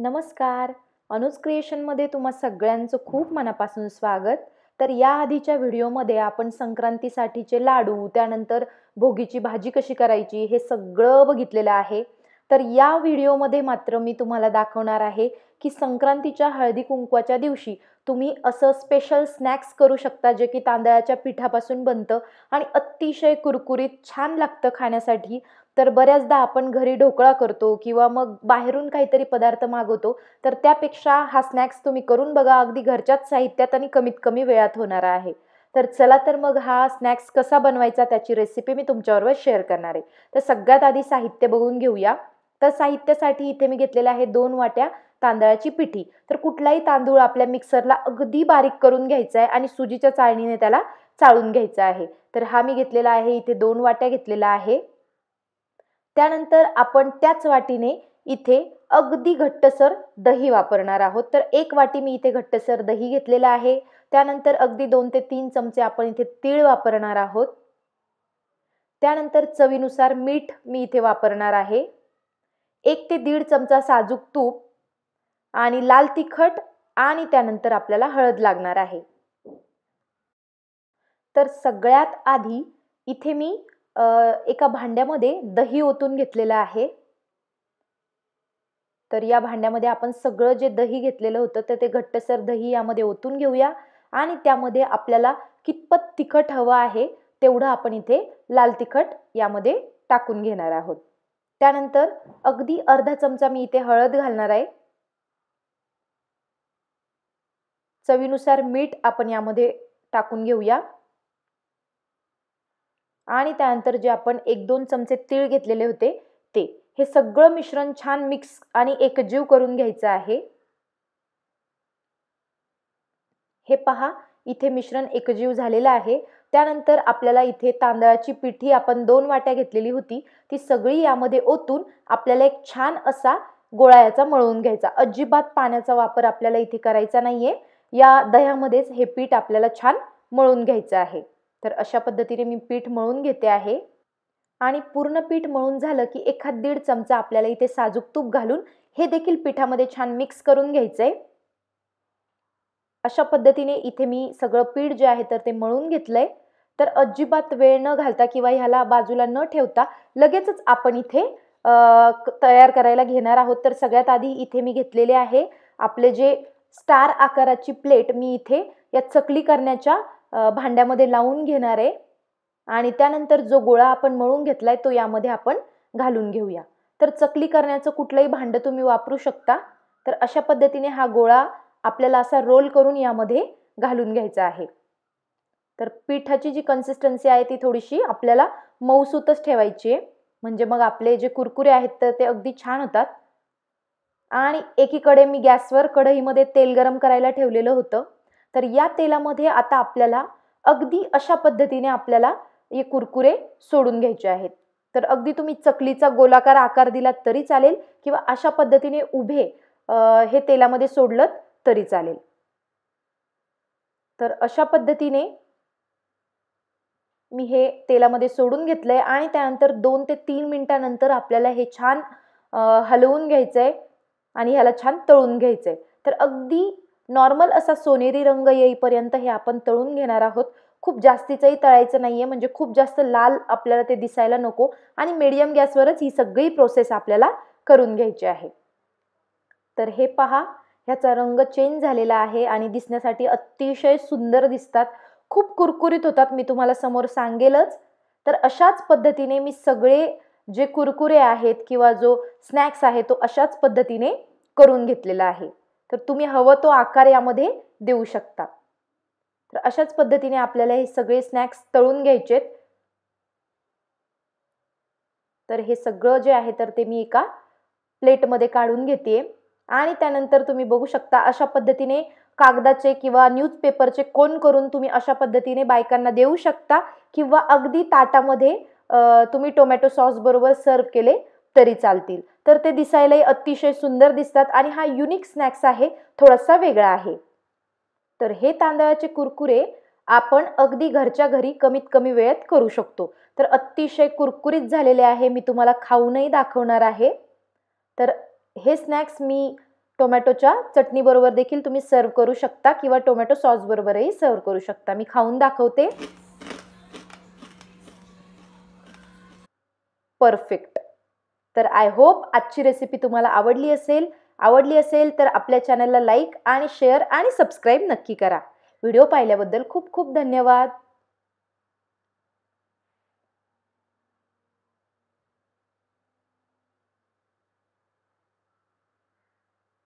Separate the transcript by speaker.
Speaker 1: नमस्कार अनुज क्रिएशनमध्ये तुम्हा सगळ्यांचं खूप मनापासून स्वागत तर या आधीच्या व्हिडिओमध्ये आपण संक्रांतीसाठीचे लाडू त्यानंतर भोगीची भाजी कशी करायची हे सगळं बघितलेलं आहे तर या व्हिडिओमध्ये मात्र मी तुम्हाला दाखवणार आहे की संक्रांतीच्या हळदी कुंकवाच्या दिवशी तुम्ही असं स्पेशल स्नॅक्स करू शकता जे की तांदळाच्या पिठापासून बनतं आणि अतिशय कुरकुरीत छान लागतं खाण्यासाठी तर बऱ्याचदा आपण घरी ढोकळा करतो किंवा मग बाहेरून काहीतरी पदार्थ मागवतो तर त्यापेक्षा हा स्नॅक्स तुम्ही करून बघा अगदी घरच्याच साहित्यात आणि कमीत कमी वेळात होणार आहे तर चला तर मग हा स्नॅक्स कसा बनवायचा त्याची रेसिपी मी तुमच्याबरोबर शेअर करणार आहे तर सगळ्यात आधी साहित्य बघून घेऊया तर साहित्यासाठी इथे मी घेतलेलं आहे दोन वाट्या तांदळाची पिठी तर कुठलाही तांदूळ आपल्या मिक्सरला अगदी बारीक करून घ्यायचा आहे आणि सुजीच्या चाळणीने त्याला चाळून घ्यायचा आहे तर हा मी घेतलेला आहे इथे दोन वाट्या घेतलेला आहे त्यानंतर आपण त्याच वाटीने इथे अगदी घट्टसर दही वापरणार आहोत तर एक वाटी मी इथे घट्टसर दही घेतलेला आहे त्यानंतर अगदी दोन ते तीन चमचे आपण इथे तीळ वापरणार आहोत त्यानंतर चवीनुसार मीठ मी इथे वापरणार आहे एक ते दीड चमचा साजूक तूप आणि लाल तिखट आणि त्यानंतर आपल्याला हळद लागणार आहे तर सगळ्यात आधी इथे मी एका भांड्यामध्ये दही ओतून घेतलेलं आहे तर या भांड्यामध्ये आपण सगळं जे दही घेतलेलं होतं तर ते घट्टसर दही यामध्ये ओतून घेऊया आणि त्यामध्ये आपल्याला कितपत तिखट हवं आहे तेवढं आपण इथे लाल तिखट यामध्ये टाकून घेणार आहोत त्यानंतर अगदी अर्धा चमचा मी इथे हळद घालणार आहे चवीनुसार मीठ आपण यामध्ये टाकून घेऊया आणि त्यानंतर जे आपण एक दोन चमचे तीळ घेतलेले होते ते हे सगळं मिश्रण छान मिक्स आणि एकजीव करून घ्यायचं आहे हे पहा इथे मिश्रण एकजीव झालेलं आहे त्यानंतर आपल्याला इथे तांदळाची पिठी आपण दोन वाट्या घेतलेली होती ती सगळी यामध्ये ओतून आपल्याला एक छान असा गोळा याचा मळवून घ्यायचा अजिबात पाण्याचा वापर आपल्याला इथे करायचा नाहीये या दह्यामध्येच हे पीठ आपल्याला छान मळून घ्यायचं आहे तर अशा पद्धतीने मी पीठ मळून घेते आहे आणि पूर्ण पीठ मळून झालं की एखाद दीड चमचा आपल्याला इथे साजूक तूप घालून हे देखील पिठामध्ये छान मिक्स करून घ्यायचं आहे अशा पद्धतीने इथे मी सगळं पीठ जे आहे तर ते मळून घेतलंय तर अजिबात वेळ न घालता किंवा ह्याला बाजूला न ठेवता लगेचच आपण इथे तयार करायला घेणार आहोत तर सगळ्यात आधी इथे मी घेतलेले आहे आपले जे स्टार आकाराची प्लेट मी इथे या चकली करण्याच्या भांड्यामध्ये लावून घेणार आहे आणि त्यानंतर जो गोळा आपण मळून घेतला आहे तो यामध्ये आपण घालून घेऊया तर चकली करण्याचं कुठलंही भांडं तुम्ही वापरू शकता तर अशा पद्धतीने हा गोळा आपल्याला असा रोल करून यामध्ये घालून घ्यायचा आहे तर पिठाची जी कन्सिस्टन्सी आहे ती थोडीशी आपल्याला मऊसूतच ठेवायची आहे म्हणजे मग आपले जे कुरकुरे आहेत तर ते अगदी छान होतात आणि एकीकडे मी गॅसवर कढईमध्ये तेल गरम करायला ठेवलेलं होतं तर या तेलामध्ये आता आपल्याला अगदी अशा पद्धतीने आपल्याला हे कुरकुरे सोडून घ्यायचे आहेत तर अगदी तुम्ही चकलीचा गोलाकार आकार दिला तरी चालेल किंवा अशा पद्धतीने उभे हे तेलामध्ये सोडलं तरी चालेल तर अशा पद्धतीने मी हे तेलामध्ये सोडून घेतलंय आणि त्यानंतर दोन ते तीन मिनिटानंतर आपल्याला हे छान हलवून घ्यायचंय आणि ह्याला छान तळून घ्यायचंय तर अगदी नॉर्मल असा सोनेरी रंग येईपर्यंत हे आपण तळून घेणार आहोत खूप जास्तीचंही तळायचं नाही आहे म्हणजे खूप जास्त लाल आपल्याला ते दिसायला नको आणि मिडियम गॅसवरच ही सगळी प्रोसेस आपल्याला करून घ्यायची आहे तर हे पहा ह्याचा रंग चेंज झालेला आहे आणि दिसण्यासाठी अतिशय सुंदर दिसतात खूप कुरकुरीत होतात मी तुम्हाला समोर सांगेलच तर अशाच पद्धतीने मी सगळे जे कुरकुरे आहेत किंवा जो स्नॅक्स आहे तो अशाच पद्धतीने करून घेतलेला आहे तर तुम्ही हवं तो आकार यामध्ये देऊ शकता तर अशाच पद्धतीने आपल्याला हे सगळे स्नॅक्स तळून घ्यायचेत तर हे सगळं जे आहे तर ते मी एका प्लेटमध्ये काढून घेते आणि त्यानंतर तुम्ही बघू शकता अशा पद्धतीने कागदाचे किंवा न्यूजपेपरचे कोण करून तुम्ही अशा पद्धतीने बायकांना देऊ शकता किंवा अगदी ताटामध्ये तुम्ही टोमॅटो सॉस बरोबर सर्व केले तरी चालतील तर ते दिसायलाही अतिशय सुंदर दिसतात आणि हा युनिक स्नॅक्स आहे थोडासा वेगळा आहे तर हे तांदळाचे कुरकुरे आपण अगदी घरच्या घरी कमीत कमी वेळेत करू शकतो तर अतिशय कुरकुरीत झालेले आहे मी तुम्हाला खाऊनही दाखवणार आहे तर हे स्नॅक्स मी टोमॅटोच्या चटणीबरोबर देखील तुम्ही सर्व करू शकता किंवा टोमॅटो सॉसबरोबरही सर्व करू शकता मी खाऊन दाखवते परफेक्ट तर आय होप आजची रेसिपी तुम्हाला आवडली असेल आवडली असेल तर आपल्या चॅनलला लाईक आणि शेअर आणि सबस्क्राईब नक्की करा व्हिडिओ पाहिल्याबद्दल खूप खूप धन्यवाद